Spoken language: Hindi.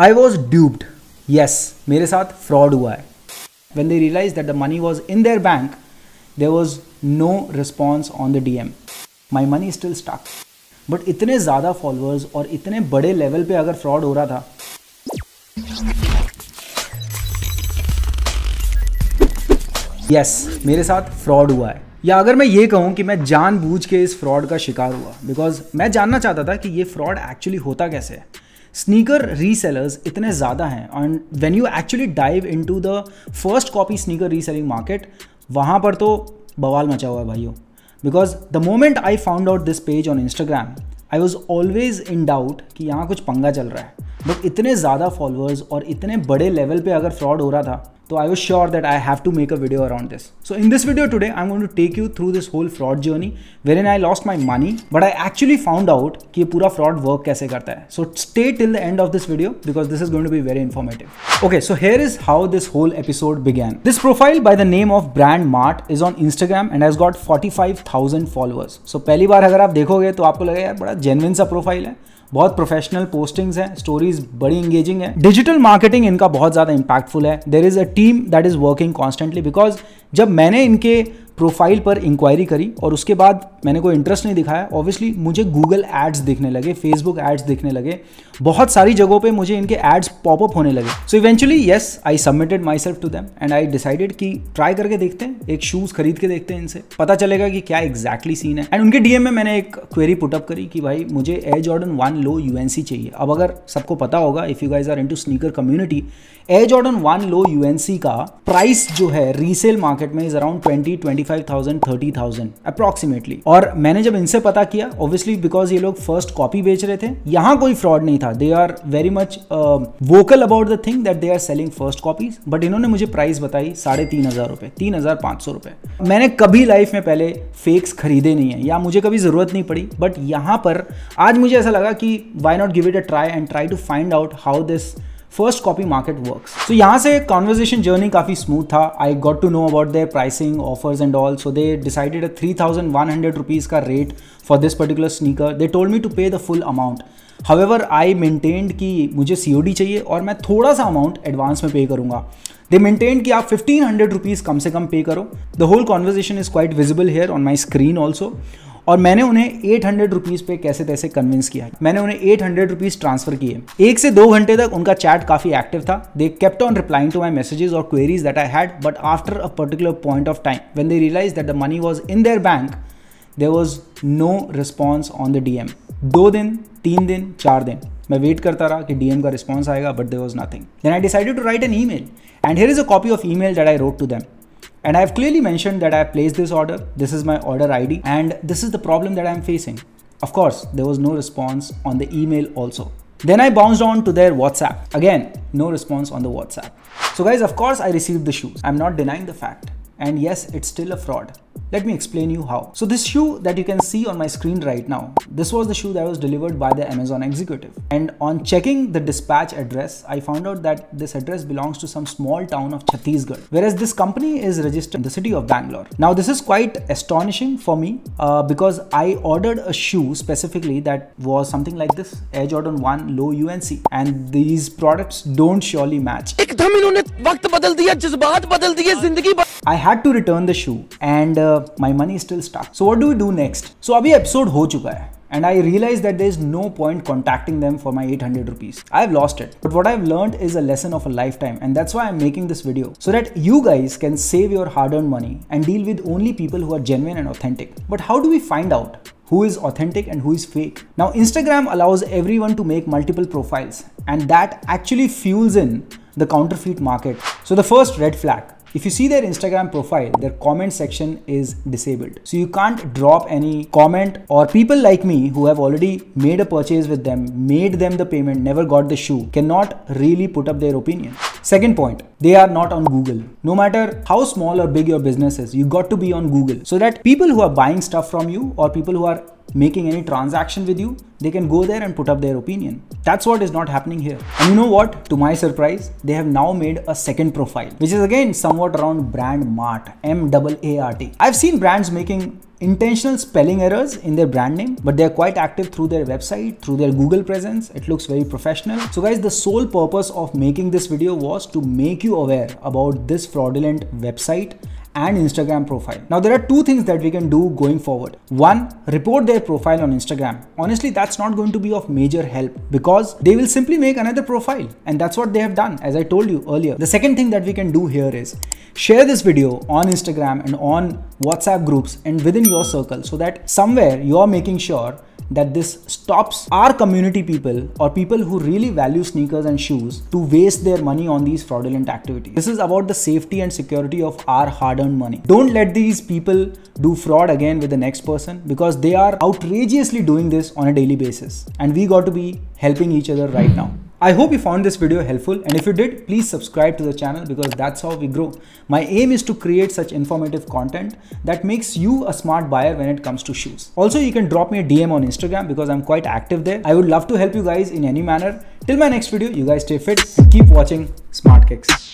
आई वॉज ड्यूब्ड यस मेरे साथ फ्रॉड हुआ है when they realise that the money was in their bank there was no response on the D M my money still stuck but इतने ज़्यादा फॉलोअर्स और इतने बड़े लेवल पे अगर फ्रॉड हो रहा था यस yes, मेरे साथ फ्रॉड हुआ है या अगर मैं ये कहूँ कि मैं जानबूझ के इस फ्रॉड का शिकार हुआ बिकॉज मैं जानना चाहता था कि ये फ्रॉड एक्चुअली होता कैसे है स्नीकर रीसेलर्स इतने ज़्यादा हैं and when you actually dive into the first copy sneaker reselling market वहाँ पर तो बवाल मचा हुआ है भाइयों because the moment I found out this page on Instagram I was always in doubt कि यहाँ कुछ पंगा चल रहा है बट इतने ज़्यादा फॉलोअर्स और इतने बड़े लेवल पर अगर फ्रॉड हो रहा था तो I was sure that I have to make a video around this so in this video today I am to take you through this whole fraud journey where and I lost my money but I actually found out कि पूरा फ्रॉड वर्क कैसे करता है so stay till the end of this video because this is going to be very informative okay so here is how this whole episode began this profile by the name of Brand Mart is on Instagram and has got forty five thousand followers so पहली बार अगर आप देखोगे तो आपको लगेगा यार बड़ा जेनविन सा प्रोफाइल है बहुत प्रोफेशनल पोस्टिंग्स हैं स्टोरीज बड़ी इंगेजिंग है डिजिटल मार्केटिंग इनका बहुत ज्यादा इंपैक्टफुल है there is a team that is working constantly because जब मैंने इनके प्रोफाइल पर इंक्वायरी करी और उसके बाद मैंने कोई इंटरेस्ट नहीं दिखाया ऑब्वियसली मुझे गूगल एड्स दिखने लगे फेसबुक एड्स दिखने लगे बहुत सारी जगहों पे मुझे इनके एड्स पॉपअप होने लगे so eventually yes I submitted myself to them and I decided कि ट्राई करके देखते हैं एक शूज़ खरीद के देखते हैं इनसे पता चलेगा कि क्या एग्जैक्टली exactly सीन है एंड उनके डीएम में मैंने एक क्वेरी पुटअप करी कि भाई मुझे Air Jordan one low U चाहिए अब अगर सबको पता होगा if you guys are in sneaker community Air Jordan one low U का प्राइस जो है रीसेल मार्केट मार्केट में is around twenty twenty five thousand thirty thousand approximately और मैंने जब इनसे पता किया ऑब्वियसली बिकॉज ये लोग फर्स्ट कॉपी बेच रहे थे यहाँ कोई फ्रॉड नहीं था they are very much vocal about the thing that they are selling first copies but इन्होंने मुझे प्राइस बताई साढ़े तीन हजार रुपए तीन हजार पांच सौ रुपए मैंने कभी लाइफ में पहले फेक्स खरीदे नहीं है या मुझे कभी ज़रूरत नहीं पड़ी बट यहाँ पर आज मुझे ऐसा लगा कि why not give it a try and try to find out how this first copy market work so यहाँ से कॉन्वर्जेशन जर्नी काफ़ी स्मूथ था I got to know about their pricing offers and all so they decided a three thousand one hundred rupees का rate for this particular sneaker they told me to pay the full amount however I maintained कि मुझे सी चाहिए और मैं थोड़ा सा अमाउंट एडवांस में पे करूँगा दे मेंटेन कि आप फिफ्टीन हंड्रेड रुपीज़ कम से कम पे करो the whole conversation is quite visible here on my screen also और मैंने उन्हें एट हंड्रेड रुपीज़ पे कैसे तैसे कन्विंस किया मैंने उन्हें एट हंड्रेड रुपीज़ ट्रांसफर किए एक से दो घंटे तक उनका चैट काफ़ी एक्टिव था they kept on replying to my messages और queries that I had but after a particular point of time when they realise that the money was in their bank there was no response on the D दो दिन तीन दिन चार दिन मैं वेट करता रहा कि डीएम का रिस्पॉन्स आएगा but there was nothing then I decided to write an email and here is a copy of email that I wrote to them And I've clearly mentioned that I placed this order. This is my order ID and this is the problem that I'm facing. Of course, there was no response on the email also. Then I bounced on to their WhatsApp. Again, no response on the WhatsApp. So guys, of course I received the shoes. I'm not denying the fact. And yes, it's still a fraud. Let me explain you how. So this shoe that you can see on my screen right now, this was the shoe that was delivered by the Amazon executive. And on checking the dispatch address, I found out that this address belongs to some small town of Chhattisgarh, whereas this company is registered in the city of Bangalore. Now this is quite astonishing for me uh, because I ordered a shoe specifically that was something like this, Air Jordan 1 Low UNC. And these products don't surely match. I had to return the shoe and uh, my money is still stuck. So what do we do next? So abhi episode ho chuka hai. And I realized that there is no point contacting them for my 800 rupees. I've lost it. But what I've learned is a lesson of a lifetime. And that's why I'm making this video. So that you guys can save your hard earned money and deal with only people who are genuine and authentic. But how do we find out? who is authentic and who is fake. Now, Instagram allows everyone to make multiple profiles, and that actually fuels in the counterfeit market. So, the first red flag if you see their Instagram profile, their comment section is disabled. So you can't drop any comment or people like me who have already made a purchase with them, made them the payment, never got the shoe, cannot really put up their opinion. Second point, they are not on Google. No matter how small or big your business is, you got to be on Google so that people who are buying stuff from you or people who are making any transaction with you, they can go there and put up their opinion. That's what is not happening here. And you know what? To my surprise, they have now made a second profile, which is again somewhat around brand mart, M-A-A-R-T. I've seen brands making intentional spelling errors in their brand name, but they're quite active through their website, through their Google presence. It looks very professional. So guys, the sole purpose of making this video was to make you aware about this fraudulent website and Instagram profile. Now there are two things that we can do going forward. One, report their profile on Instagram. Honestly, that's not going to be of major help because they will simply make another profile and that's what they have done as I told you earlier. The second thing that we can do here is share this video on Instagram and on WhatsApp groups and within your circle so that somewhere you're making sure that this stops our community people or people who really value sneakers and shoes to waste their money on these fraudulent activities. This is about the safety and security of our hard earned money. Don't let these people do fraud again with the next person because they are outrageously doing this on a daily basis. And we got to be helping each other right now. I hope you found this video helpful and if you did, please subscribe to the channel because that's how we grow. My aim is to create such informative content that makes you a smart buyer when it comes to shoes. Also, you can drop me a DM on Instagram because I'm quite active there. I would love to help you guys in any manner. Till my next video, you guys stay fit and keep watching Smart Kicks.